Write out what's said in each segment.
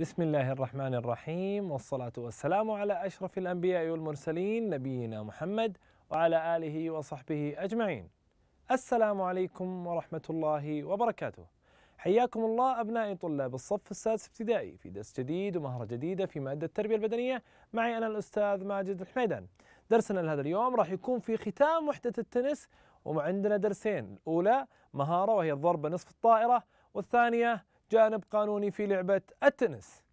بسم الله الرحمن الرحيم والصلاة والسلام على أشرف الأنبياء والمرسلين نبينا محمد وعلى آله وصحبه أجمعين. السلام عليكم ورحمة الله وبركاته. حياكم الله أبنائي طلاب الصف السادس ابتدائي في درس جديد ومهرة جديدة في مادة التربية البدنية معي أنا الأستاذ ماجد الحميدان. درسنا لهذا اليوم راح يكون في ختام وحدة التنس وعندنا درسين، الأولى مهارة وهي الضربة نصف الطائرة والثانية جانب قانوني في لعبة التنس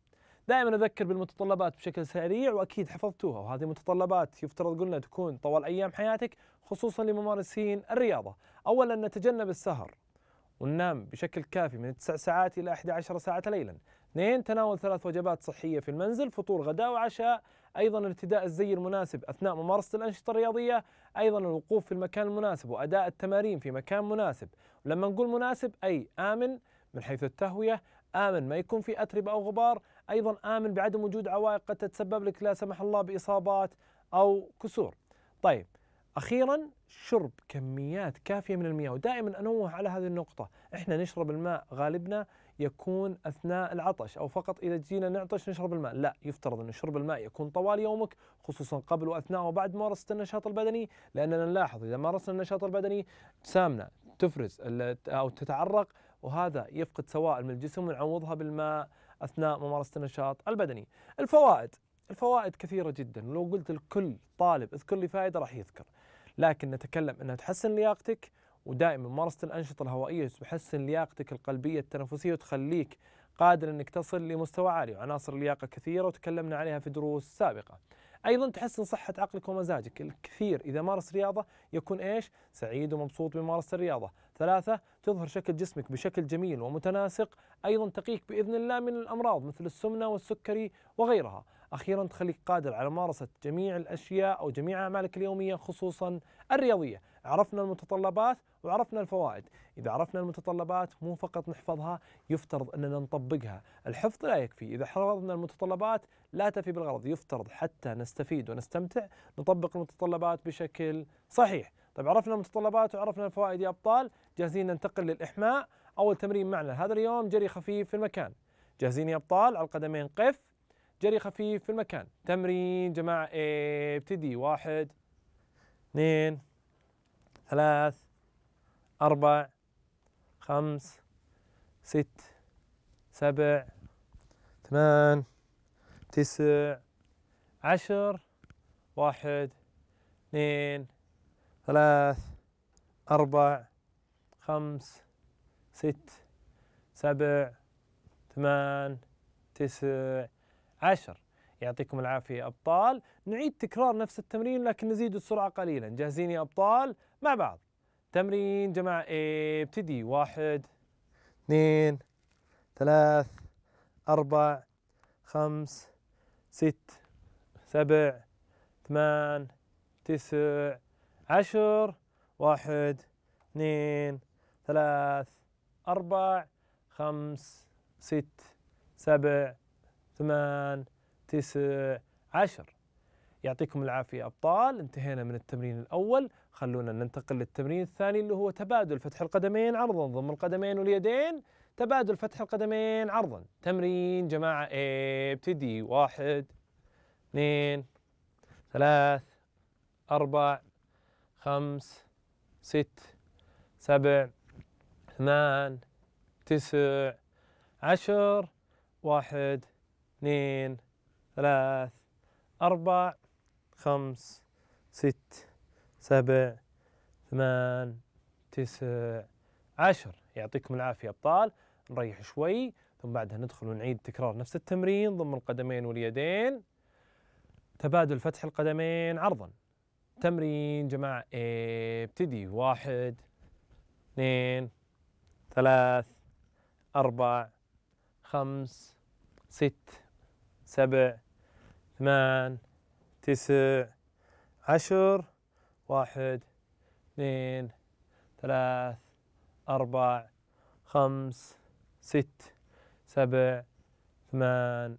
دائما أذكر بالمتطلبات بشكل سريع وأكيد حفظتوها وهذه متطلبات يفترض قلنا تكون طوال أيام حياتك خصوصا لممارسين الرياضة أولا نتجنب السهر وننام بشكل كافي من 9 ساعات إلى 11 ساعة ليلا اثنين تناول ثلاث وجبات صحية في المنزل فطور غداء وعشاء أيضا ارتداء الزي المناسب أثناء ممارسة الأنشطة الرياضية أيضا الوقوف في المكان المناسب وأداء التمارين في مكان مناسب ولما نقول مناسب أي آمن من حيث التهوية آمن ما يكون في أتربة أو غبار أيضا آمن بعدم وجود عوائق قد تتسبب لك لا سمح الله بإصابات أو كسور طيب أخيرا شرب كميات كافية من المياه ودائما أنوه على هذه النقطة إحنا نشرب الماء غالبنا يكون أثناء العطش أو فقط إذا جينا نعطش نشرب الماء لا يفترض أن شرب الماء يكون طوال يومك خصوصا قبل وأثناء وبعد ممارسة النشاط البدني لأننا نلاحظ إذا مارسنا النشاط البدني سامنا تفرز أو تتعرق وهذا يفقد سوائل من الجسم ونعوضها بالماء اثناء ممارسه النشاط البدني. الفوائد الفوائد كثيره جدا ولو قلت لكل طالب اذكر لي فائده راح يذكر. لكن نتكلم انها تحسن لياقتك ودائما ممارسه الانشطه الهوائيه تحسن لياقتك القلبيه التنفسيه وتخليك قادر انك تصل لمستوى عالي وعناصر اللياقه كثيره وتكلمنا عليها في دروس سابقه. ايضا تحسن صحه عقلك ومزاجك، الكثير اذا مارس رياضه يكون ايش؟ سعيد ومبسوط بممارسه الرياضه، ثلاثة تظهر شكل جسمك بشكل جميل ومتناسق أيضا تقيك بإذن الله من الأمراض مثل السمنة والسكري وغيرها أخيرا تخليك قادر على ممارسة جميع الأشياء أو جميع أعمالك اليومية خصوصا الرياضية عرفنا المتطلبات وعرفنا الفوائد إذا عرفنا المتطلبات مو فقط نحفظها يفترض أننا نطبقها الحفظ لا يكفي إذا حفظنا المتطلبات لا تفي بالغرض يفترض حتى نستفيد ونستمتع نطبق المتطلبات بشكل صحيح طيب عرفنا المتطلبات وعرفنا الفوائد يا ابطال جاهزين ننتقل للاحماء اول تمرين معنا هذا اليوم جري خفيف في المكان جاهزين يا ابطال على القدمين قف جري خفيف في المكان تمرين جماعه ابتدي واحد اثنين ثلاث أربع خمس ست سبع ثمان تسع عشر واحد اثنين ثلاث أربع خمس ست سبع ثمان تسع عشر يعطيكم العافية أبطال نعيد تكرار نفس التمرين لكن نزيد السرعة قليلا جاهزين يا أبطال مع بعض تمرين جماعة ابتدي واحد اثنين ثلاث أربع خمس ست سبع ثمان تسع عشر واحد اثنين ثلاث أربع خمس ست سبع ثمان تسع عشر يعطيكم العافية أبطال انتهينا من التمرين الأول خلونا ننتقل للتمرين الثاني اللي هو تبادل فتح القدمين عرضا ضم القدمين واليدين تبادل فتح القدمين عرضا تمرين جماعة ابتدي واحد اثنين ثلاث أربع خمس ست سبع ثمان تسع عشر واحد اثنين ثلاث أربع خمس ست سبع ثمان تسع عشر يعطيكم العافية أبطال نريح شوي ثم بعدها ندخل ونعيد تكرار نفس التمرين ضم القدمين واليدين تبادل فتح القدمين عرضاً تمرين جماعة ابتدي إيه، واحد اثنين ثلاث أربع خمس ست سبع ثمان تسع عشر واحد اثنين ثلاث أربع خمس ست سبع ثمان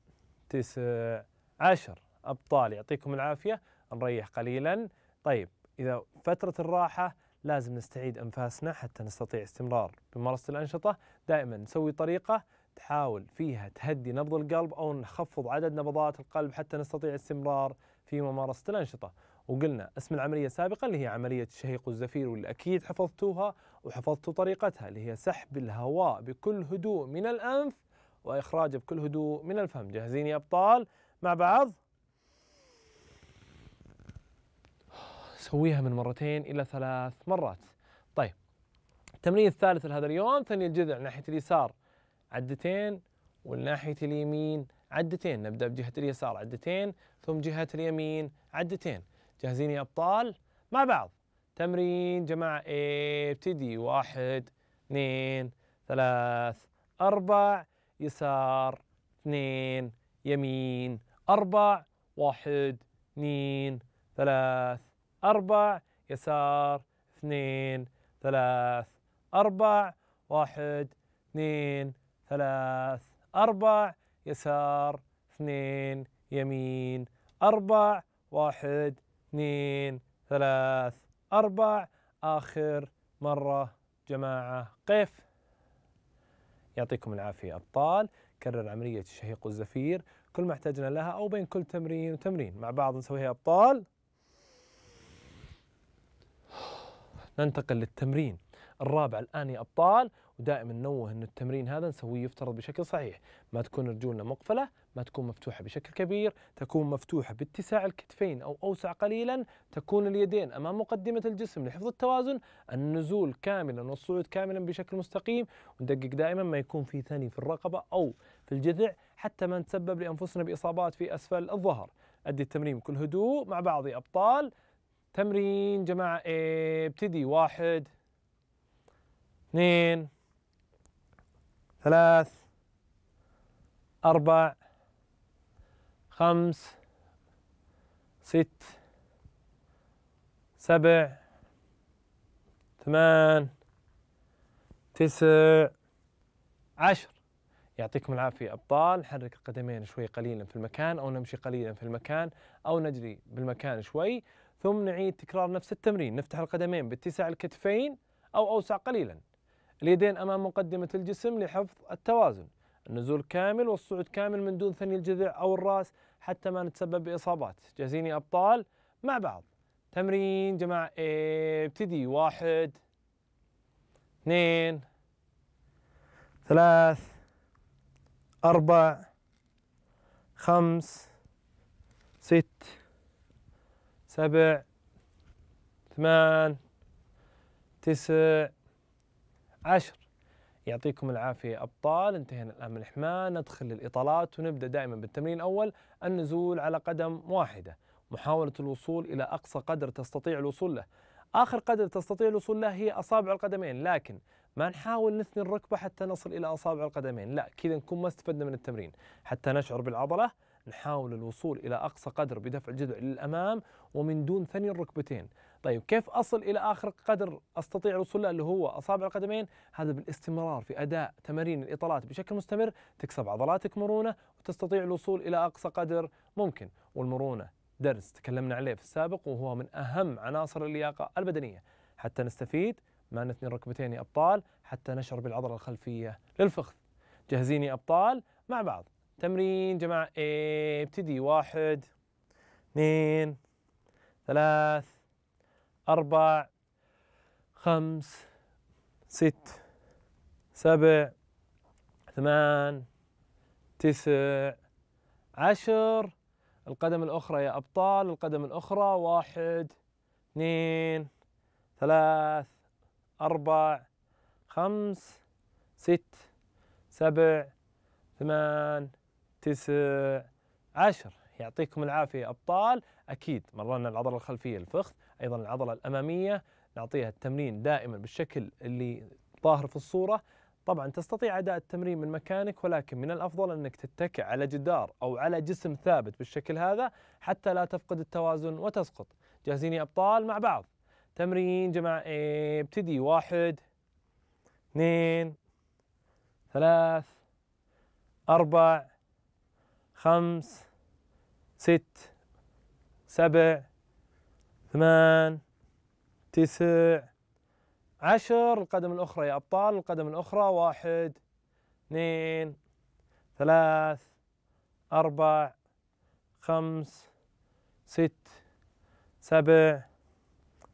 تسع عشر أبطال يعطيكم العافية نريح قليلا طيب إذا فترة الراحة لازم نستعيد أنفاسنا حتى نستطيع استمرار بممارسة الأنشطة دائما نسوي طريقة تحاول فيها تهدي نبض القلب أو نخفض عدد نبضات القلب حتى نستطيع استمرار في ممارسة الأنشطة وقلنا اسم العملية سابقا اللي هي عملية الشهيق والزفير واللي أكيد حفظتوها وحفظتوا طريقتها اللي هي سحب الهواء بكل هدوء من الأنف وإخراجه بكل هدوء من الفم جاهزين يا أبطال مع بعض سويها من مرتين إلى ثلاث مرات طيب التمرين الثالث لهذا اليوم ثني الجذع ناحية اليسار عدتين والناحية اليمين عدتين نبدأ بجهة اليسار عدتين ثم جهة اليمين عدتين جاهزين يا أبطال مع بعض تمرين جماعة ابتدي واحد اثنين ثلاث أربع يسار اثنين يمين أربع واحد اثنين ثلاث أربع يسار اثنين ثلاث أربع واحد اثنين ثلاث أربع يسار اثنين يمين أربع واحد اثنين ثلاث أربع آخر مرة جماعة قف يعطيكم العافية أبطال كرر عملية الشهيق والزفير كل ما احتاجنا لها أو بين كل تمرين وتمرين مع بعض نسويها أبطال ننتقل للتمرين الرابع الآن يا أبطال ودائما ننوه أن التمرين هذا نسويه يفترض بشكل صحيح ما تكون رجولنا مقفلة ما تكون مفتوحة بشكل كبير تكون مفتوحة باتساع الكتفين أو أوسع قليلا تكون اليدين أمام مقدمة الجسم لحفظ التوازن النزول كاملا والصعود كاملا بشكل مستقيم وندقق دائما ما يكون في ثني في الرقبة أو في الجذع حتى ما نتسبب لأنفسنا بإصابات في أسفل الظهر أدي التمرين بكل هدوء مع بعض يا أبطال تمرين جماعة إيه، ابتدي واحد اثنين ثلاث أربع خمس ست سبع ثمان تسع عشر يعطيكم العافية أبطال نحرك القدمين شوي قليلا في المكان أو نمشي قليلا في المكان أو نجري بالمكان شوي ثم نعيد تكرار نفس التمرين نفتح القدمين باتساع الكتفين أو أوسع قليلا اليدين أمام مقدمة الجسم لحفظ التوازن النزول كامل والصعود كامل من دون ثني الجذع أو الرأس حتى ما نتسبب بإصابات جاهزين يا أبطال مع بعض تمرين جماعة ابتدي واحد اثنين ثلاث أربع خمس ست سبع ثمان تسع عشر يعطيكم العافية أبطال انتهينا الآن من الإحماء ندخل للإطالات ونبدأ دائما بالتمرين الأول النزول على قدم واحدة محاولة الوصول إلى أقصى قدر تستطيع الوصول له آخر قدر تستطيع الوصول له هي أصابع القدمين لكن ما نحاول نثني الركبة حتى نصل إلى أصابع القدمين لا كذا نكون ما استفدنا من التمرين حتى نشعر بالعضلة نحاول الوصول إلى أقصى قدر بدفع الجذع للأمام ومن دون ثني الركبتين طيب كيف أصل إلى آخر قدر أستطيع الوصول له اللي هو أصابع القدمين هذا بالاستمرار في أداء تمارين الإطالات بشكل مستمر تكسب عضلاتك مرونة وتستطيع الوصول إلى أقصى قدر ممكن والمرونة درس تكلمنا عليه في السابق وهو من أهم عناصر اللياقة البدنية حتى نستفيد ما نثني الركبتين يا أبطال حتى نشعر بالعضلة الخلفية للفخذ جاهزين يا أبطال مع بعض تمرين جماعة إيه ابتدي واحد اثنين ثلاث أربع خمس ست سبع ثمان تسع عشر القدم الأخرى يا أبطال القدم الأخرى واحد اثنين ثلاث أربع خمس ست سبع ثمان تسع عشر يعطيكم العافية أبطال أكيد مررنا العضلة الخلفية الفخذ أيضا العضلة الأمامية نعطيها التمرين دائما بالشكل اللي ظاهر في الصورة طبعا تستطيع أداء التمرين من مكانك ولكن من الأفضل أنك تتكئ على جدار أو على جسم ثابت بالشكل هذا حتى لا تفقد التوازن وتسقط جاهزين يا أبطال مع بعض تمرين جماعة ابتدي واحد اثنين ثلاث أربع خمس ست سبع ثمان تسع عشر القدم الأخرى يا أبطال القدم الأخرى واحد اثنين ثلاث أربع خمس ست سبع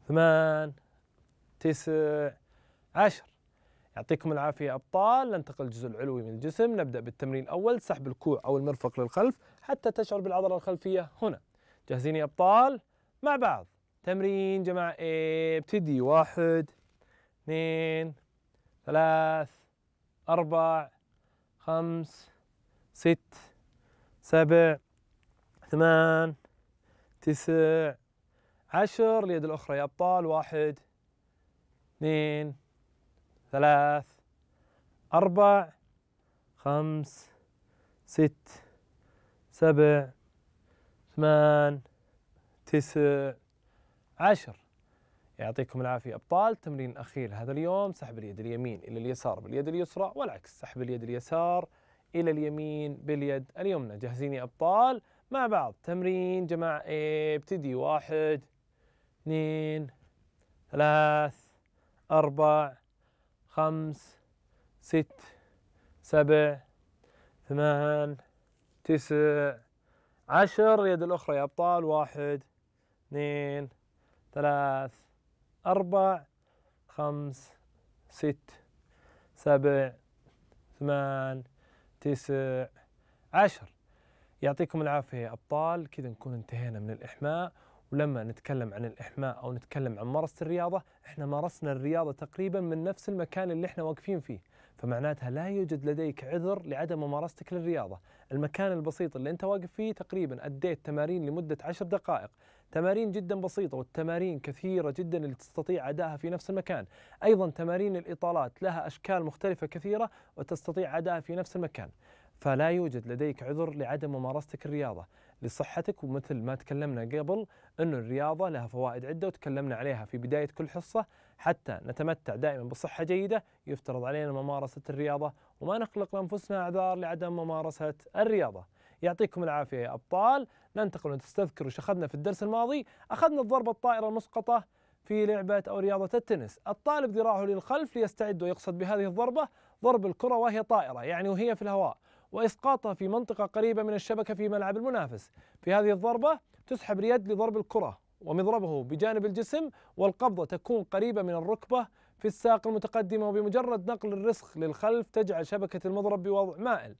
ثمان تسع عشر يعطيكم العافية أبطال ننتقل للجزء العلوي من الجسم نبدأ بالتمرين الأول سحب الكوع أو المرفق للخلف حتى تشعر بالعضلة الخلفية هنا جاهزين يا أبطال مع بعض تمرين جماعة ابتدي واحد اثنين ثلاث أربع خمس ست سبع ثمان تسع عشر اليد الأخرى يا أبطال واحد اثنين ثلاث أربع خمس ست سبع ثمان تسع عشر يعطيكم العافية أبطال تمرين أخير هذا اليوم سحب اليد اليمين إلى اليسار باليد اليسرى والعكس سحب اليد اليسار إلى اليمين باليد اليمنى جاهزين يا أبطال مع بعض تمرين جماعة ابتدي واحد اثنين ثلاث أربع خمس ست سبع ثمان تسع عشر يد الأخرى يا أبطال واحد اثنين ثلاث أربع خمس ست سبع ثمان تسع عشر يعطيكم العافية يا أبطال كذا نكون انتهينا من الإحماء ولما نتكلم عن الإحماء أو نتكلم عن مارس الرياضة إحنا مارسنا الرياضة تقريبا من نفس المكان اللي إحنا واقفين فيه فمعناتها لا يوجد لديك عذر لعدم ممارستك للرياضة المكان البسيط اللي أنت واقف فيه تقريبا أديت تمارين لمدة عشر دقائق تمارين جدا بسيطة والتمارين كثيرة جدا اللي تستطيع أدائها في نفس المكان أيضا تمارين الإطالات لها أشكال مختلفة كثيرة وتستطيع أدائها في نفس المكان فلا يوجد لديك عذر لعدم ممارستك الرياضة لصحتك ومثل ما تكلمنا قبل أن الرياضة لها فوائد عدة وتكلمنا عليها في بداية كل حصة حتى نتمتع دائما بصحة جيدة يفترض علينا ممارسة الرياضة وما نخلق لأنفسنا أعذار لعدم ممارسة الرياضة يعطيكم العافية يا أبطال ننتقل تستذكروا وش أخذنا في الدرس الماضي أخذنا الضربة الطائرة المسقطة في لعبة أو رياضة التنس الطالب ذراعه للخلف ليستعد ويقصد بهذه الضربة ضرب الكرة وهي طائرة يعني وهي في الهواء وإسقاطها في منطقة قريبة من الشبكة في ملعب المنافس في هذه الضربة تسحب اليد لضرب الكرة ومضربه بجانب الجسم والقبضة تكون قريبة من الركبة في الساق المتقدمة وبمجرد نقل الرسخ للخلف تجعل شبكة المضرب بوضع مائل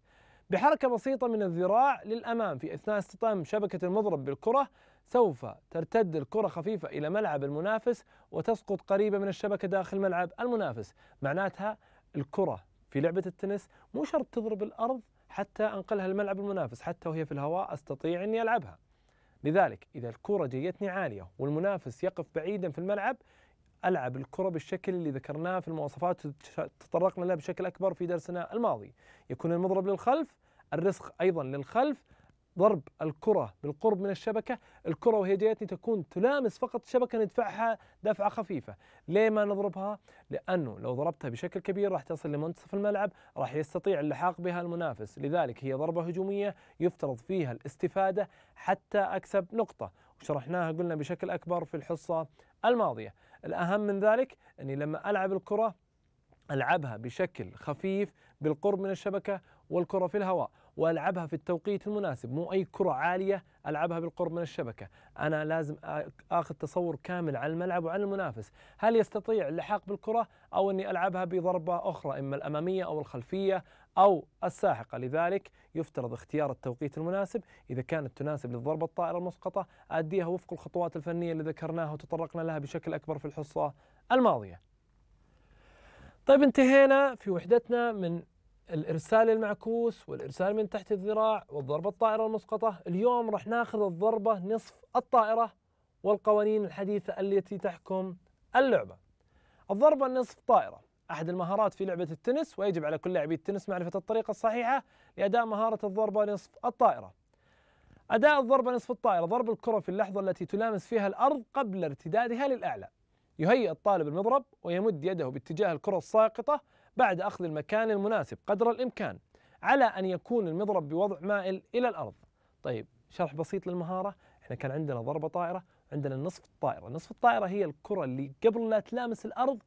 بحركة بسيطة من الذراع للأمام في أثناء استطام شبكة المضرب بالكرة سوف ترتد الكرة خفيفة إلى ملعب المنافس وتسقط قريبة من الشبكة داخل ملعب المنافس معناتها الكرة في لعبة التنس مو شرط تضرب الأرض حتى أنقلها الملعب المنافس حتى وهي في الهواء أستطيع أني ألعبها لذلك إذا الكرة جيتني عالية والمنافس يقف بعيدا في الملعب ألعب الكرة بالشكل اللي ذكرناه في المواصفات تطرقنا لها بشكل أكبر في درسنا الماضي يكون المضرب للخلف الرسق أيضا للخلف ضرب الكرة بالقرب من الشبكة الكرة وهي جايتني تكون تلامس فقط الشبكة ندفعها دفعة خفيفة ليه ما نضربها؟ لأنه لو ضربتها بشكل كبير راح تصل لمنتصف الملعب راح يستطيع اللحاق بها المنافس لذلك هي ضربة هجومية يفترض فيها الاستفادة حتى أكسب نقطة وشرحناها قلنا بشكل أكبر في الحصة الماضية الأهم من ذلك أني لما ألعب الكرة ألعبها بشكل خفيف بالقرب من الشبكة والكرة في الهواء والعبها في التوقيت المناسب مو اي كره عاليه العبها بالقرب من الشبكه انا لازم اخذ تصور كامل عن الملعب وعن المنافس هل يستطيع اللحاق بالكره او اني العبها بضربه اخرى اما الاماميه او الخلفيه او الساحقه لذلك يفترض اختيار التوقيت المناسب اذا كانت تناسب للضربه الطائره المسقطه اديها وفق الخطوات الفنيه اللي ذكرناها وتطرقنا لها بشكل اكبر في الحصه الماضيه طيب انتهينا في وحدتنا من الارسال المعكوس والارسال من تحت الذراع والضربه الطائره المسقطه، اليوم راح ناخذ الضربه نصف الطائره والقوانين الحديثه التي تحكم اللعبه. الضربه نصف طائره احد المهارات في لعبه التنس ويجب على كل لاعبي التنس معرفه الطريقه الصحيحه لاداء مهاره الضربه نصف الطائره. اداء الضربه نصف الطائره ضرب الكره في اللحظه التي تلامس فيها الارض قبل ارتدادها للاعلى. يهيئ الطالب المضرب ويمد يده باتجاه الكره الساقطه بعد أخذ المكان المناسب قدر الإمكان على أن يكون المضرب بوضع مائل إلى الأرض طيب شرح بسيط للمهارة احنا كان عندنا ضربة طائرة عندنا نصف الطائرة نصف الطائرة هي الكرة اللي قبل لا تلامس الأرض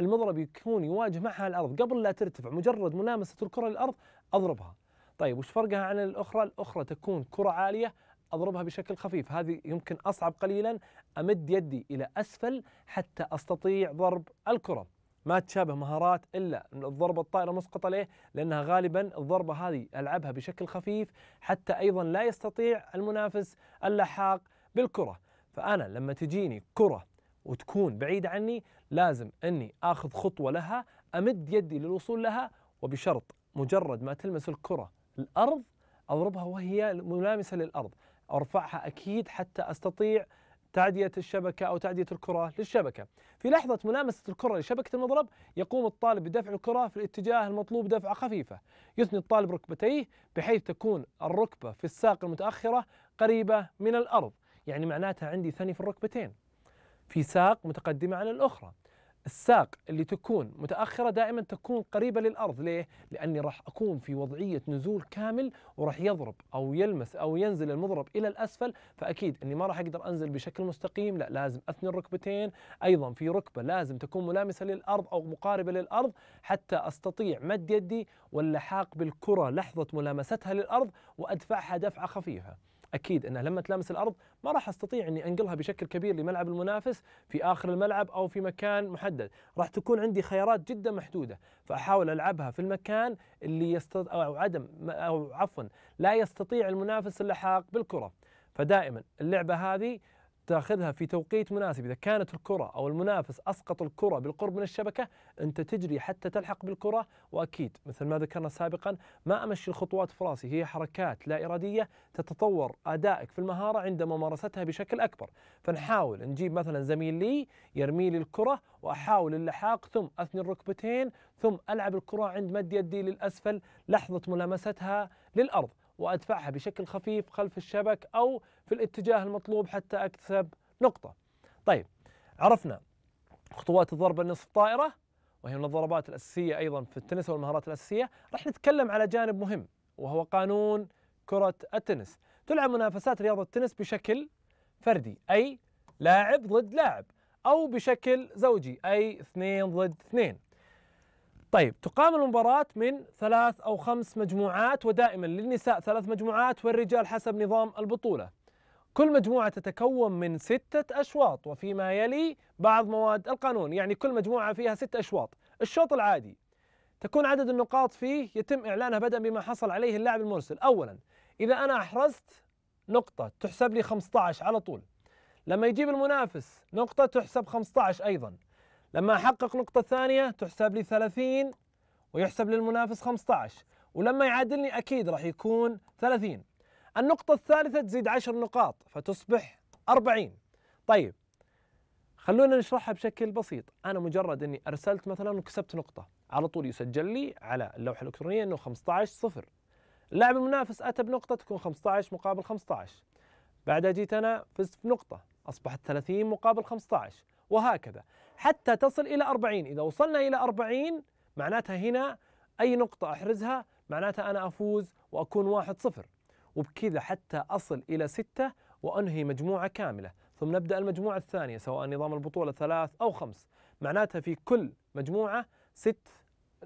المضرب يكون يواجه معها الأرض قبل لا ترتفع مجرد ملامسة الكرة للأرض أضربها طيب وش فرقها عن الأخرى الأخرى تكون كرة عالية اضربها بشكل خفيف هذه يمكن اصعب قليلا امد يدي الى اسفل حتى استطيع ضرب الكره ما تشابه مهارات الا الضربه الطائره مسقطه ليه؟ لانها غالبا الضربه هذه العبها بشكل خفيف حتى ايضا لا يستطيع المنافس اللحاق بالكره، فانا لما تجيني كره وتكون بعيده عني لازم اني اخذ خطوه لها امد يدي للوصول لها وبشرط مجرد ما تلمس الكره الارض اضربها وهي ملامسه للارض، ارفعها اكيد حتى استطيع تعدية الشبكة أو تعدية الكرة للشبكة في لحظة ملامسة الكرة لشبكة المضرب يقوم الطالب بدفع الكرة في الاتجاه المطلوب دفعة خفيفة يثني الطالب ركبتيه بحيث تكون الركبة في الساق المتأخرة قريبة من الأرض يعني معناتها عندي ثني في الركبتين في ساق متقدمة عن الأخرى الساق اللي تكون متاخره دائما تكون قريبه للارض ليه لاني راح اكون في وضعيه نزول كامل وراح يضرب او يلمس او ينزل المضرب الى الاسفل فاكيد اني ما راح اقدر انزل بشكل مستقيم لا لازم اثني الركبتين ايضا في ركبه لازم تكون ملامسه للارض او مقاربه للارض حتى استطيع مد يدي واللحاق بالكره لحظه ملامستها للارض وادفعها دفعه خفيفه اكيد انها لما تلامس الارض ما راح استطيع اني انقلها بشكل كبير لملعب المنافس في اخر الملعب او في مكان محدد، راح تكون عندي خيارات جدا محدوده، فاحاول العبها في المكان اللي يستط... او عدم او عفوا لا يستطيع المنافس اللحاق بالكره، فدائما اللعبه هذه تاخذها في توقيت مناسب اذا كانت الكره او المنافس اسقط الكره بالقرب من الشبكه انت تجري حتى تلحق بالكره واكيد مثل ما ذكرنا سابقا ما امشي الخطوات في راسي هي حركات لا اراديه تتطور ادائك في المهاره عند ممارستها بشكل اكبر فنحاول نجيب مثلا زميل لي يرمي لي الكره واحاول اللحاق ثم اثني الركبتين ثم العب الكره عند مد يدي للاسفل لحظه ملامستها للارض وأدفعها بشكل خفيف خلف الشبك أو في الاتجاه المطلوب حتى أكسب نقطة طيب عرفنا خطوات الضربة النصف طائرة وهي من الضربات الأساسية أيضا في التنس والمهارات الأساسية راح نتكلم على جانب مهم وهو قانون كرة التنس تلعب منافسات رياضة التنس بشكل فردي أي لاعب ضد لاعب أو بشكل زوجي أي اثنين ضد اثنين طيب تقام المباراة من ثلاث أو خمس مجموعات ودائما للنساء ثلاث مجموعات والرجال حسب نظام البطولة كل مجموعة تتكون من ستة أشواط وفيما يلي بعض مواد القانون يعني كل مجموعة فيها ستة أشواط الشوط العادي تكون عدد النقاط فيه يتم إعلانها بدءا بما حصل عليه اللاعب المرسل أولا إذا أنا أحرزت نقطة تحسب لي 15 على طول لما يجيب المنافس نقطة تحسب 15 أيضا لما أحقق نقطة ثانية تحسب لي 30 ويحسب للمنافس 15 ولما يعادلني أكيد راح يكون 30 النقطة الثالثة تزيد 10 نقاط فتصبح 40 طيب خلونا نشرحها بشكل بسيط أنا مجرد أني أرسلت مثلا وكسبت نقطة على طول يسجل لي على اللوحة الإلكترونية أنه 15 صفر اللاعب المنافس أتى بنقطة تكون 15 مقابل 15 بعدها جيت أنا فزت بنقطة أصبحت 30 مقابل 15 وهكذا حتى تصل إلى أربعين إذا وصلنا إلى أربعين معناتها هنا أي نقطة أحرزها معناتها أنا أفوز وأكون واحد صفر وبكذا حتى أصل إلى ستة وأنهي مجموعة كاملة ثم نبدأ المجموعة الثانية سواء نظام البطولة ثلاث أو خمس معناتها في كل مجموعة ست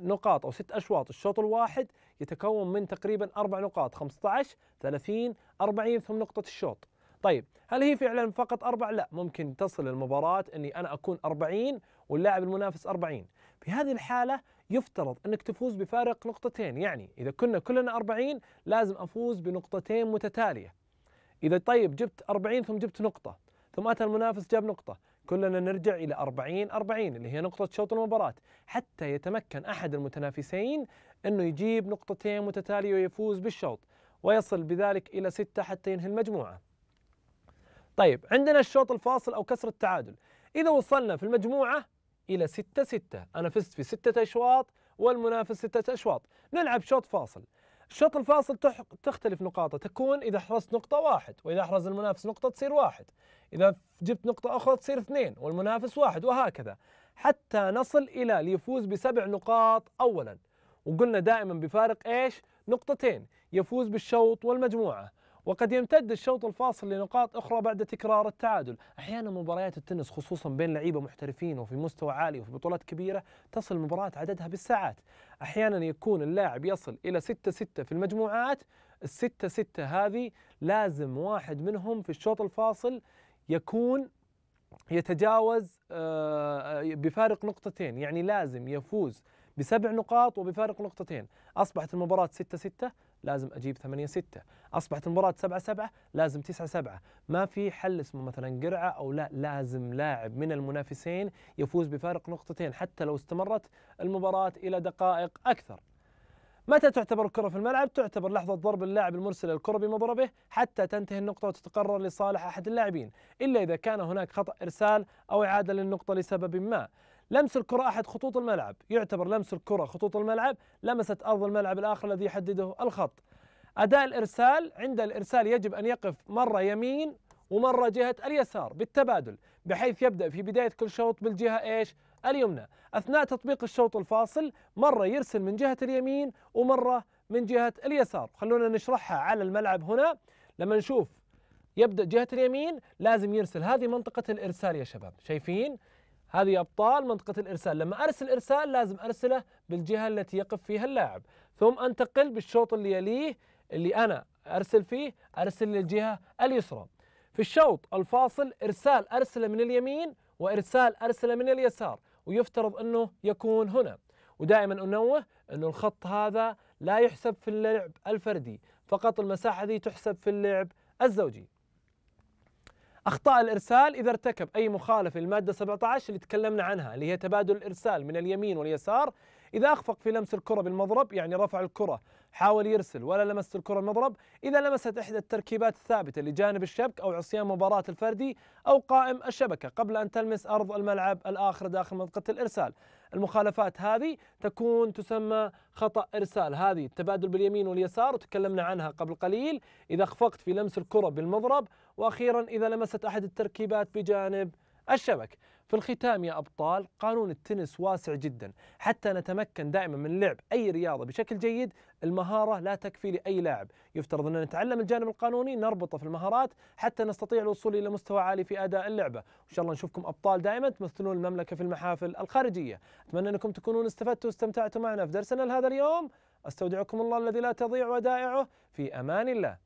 نقاط أو ست أشواط الشوط الواحد يتكون من تقريبا أربع نقاط 15 30 40 ثم نقطة الشوط طيب هل هي فعلا فقط أربع؟ لا ممكن تصل المباراة أني أنا أكون 40 واللاعب المنافس 40 في هذه الحالة يفترض أنك تفوز بفارق نقطتين يعني إذا كنا كلنا 40 لازم أفوز بنقطتين متتالية إذا طيب جبت 40 ثم جبت نقطة ثم أتى المنافس جاب نقطة كلنا نرجع إلى 40 40 اللي هي نقطة شوط المباراة حتى يتمكن أحد المتنافسين أنه يجيب نقطتين متتالية ويفوز بالشوط ويصل بذلك إلى ستة حتى ينهي المجموعة طيب عندنا الشوط الفاصل أو كسر التعادل إذا وصلنا في المجموعة إلى 6 6 أنا فزت في 6 أشواط والمنافس 6 أشواط نلعب شوط فاصل الشوط الفاصل تختلف نقاطه تكون إذا حرزت نقطة واحد وإذا أحرز المنافس نقطة تصير واحد إذا جبت نقطة أخرى تصير اثنين والمنافس واحد وهكذا حتى نصل إلى ليفوز بسبع نقاط أولا وقلنا دائما بفارق إيش نقطتين يفوز بالشوط والمجموعة وقد يمتد الشوط الفاصل لنقاط أخرى بعد تكرار التعادل أحيانا مباريات التنس خصوصا بين لعيبة محترفين وفي مستوى عالي وفي بطولات كبيرة تصل مباراة عددها بالساعات أحيانا يكون اللاعب يصل إلى 6-6 في المجموعات الستة ستة هذه لازم واحد منهم في الشوط الفاصل يكون يتجاوز آه، بفارق نقطتين يعني لازم يفوز بسبع نقاط وبفارق نقطتين أصبحت المباراة 6 6 لازم أجيب 8 6 أصبحت المباراة 7 7 لازم 9 7 ما في حل اسمه مثلا قرعة أو لا لازم لاعب من المنافسين يفوز بفارق نقطتين حتى لو استمرت المباراة إلى دقائق أكثر متى تعتبر الكرة في الملعب؟ تعتبر لحظة ضرب اللاعب المرسل الكرة بمضربه حتى تنتهي النقطة وتتقرر لصالح أحد اللاعبين، إلا إذا كان هناك خطأ إرسال أو إعادة للنقطة لسبب ما. لمس الكرة أحد خطوط الملعب يعتبر لمس الكرة خطوط الملعب لمست أرض الملعب الآخر الذي يحدده الخط أداء الإرسال عند الإرسال يجب أن يقف مرة يمين ومرة جهة اليسار بالتبادل بحيث يبدأ في بداية كل شوط بالجهة إيش اليمنى أثناء تطبيق الشوط الفاصل مرة يرسل من جهة اليمين ومرة من جهة اليسار خلونا نشرحها على الملعب هنا لما نشوف يبدأ جهة اليمين لازم يرسل هذه منطقة الإرسال يا شباب شايفين هذه أبطال منطقة الإرسال لما أرسل إرسال لازم أرسله بالجهة التي يقف فيها اللاعب ثم أنتقل بالشوط اللي يليه اللي أنا أرسل فيه أرسل للجهة اليسرى في الشوط الفاصل إرسال أرسله من اليمين وإرسال أرسله من اليسار ويفترض أنه يكون هنا ودائما أنوه انه الخط هذا لا يحسب في اللعب الفردي فقط المساحة ذي تحسب في اللعب الزوجي أخطاء الإرسال إذا ارتكب أي مخالفة للمادة 17 اللي تكلمنا عنها اللي هي تبادل الإرسال من اليمين واليسار إذا أخفق في لمس الكرة بالمضرب يعني رفع الكرة حاول يرسل ولا لمست الكرة المضرب إذا لمست إحدى التركيبات الثابتة لجانب الشبك أو عصيان مباراة الفردي أو قائم الشبكة قبل أن تلمس أرض الملعب الآخر داخل منطقة الإرسال المخالفات هذه تكون تسمى خطأ إرسال هذه التبادل باليمين واليسار وتكلمنا عنها قبل قليل إذا أخفقت في لمس الكرة بالمضرب واخيرا اذا لمست احد التركيبات بجانب الشبك في الختام يا أبطال قانون التنس واسع جدا حتى نتمكن دائما من لعب أي رياضة بشكل جيد المهارة لا تكفي لأي لاعب يفترض أن نتعلم الجانب القانوني نربطه في المهارات حتى نستطيع الوصول إلى مستوى عالي في أداء اللعبة وإن شاء الله نشوفكم أبطال دائما تمثلون المملكة في المحافل الخارجية أتمنى أنكم تكونون استفدتوا واستمتعتوا معنا في درسنا لهذا اليوم أستودعكم الله الذي لا تضيع ودائعه في أمان الله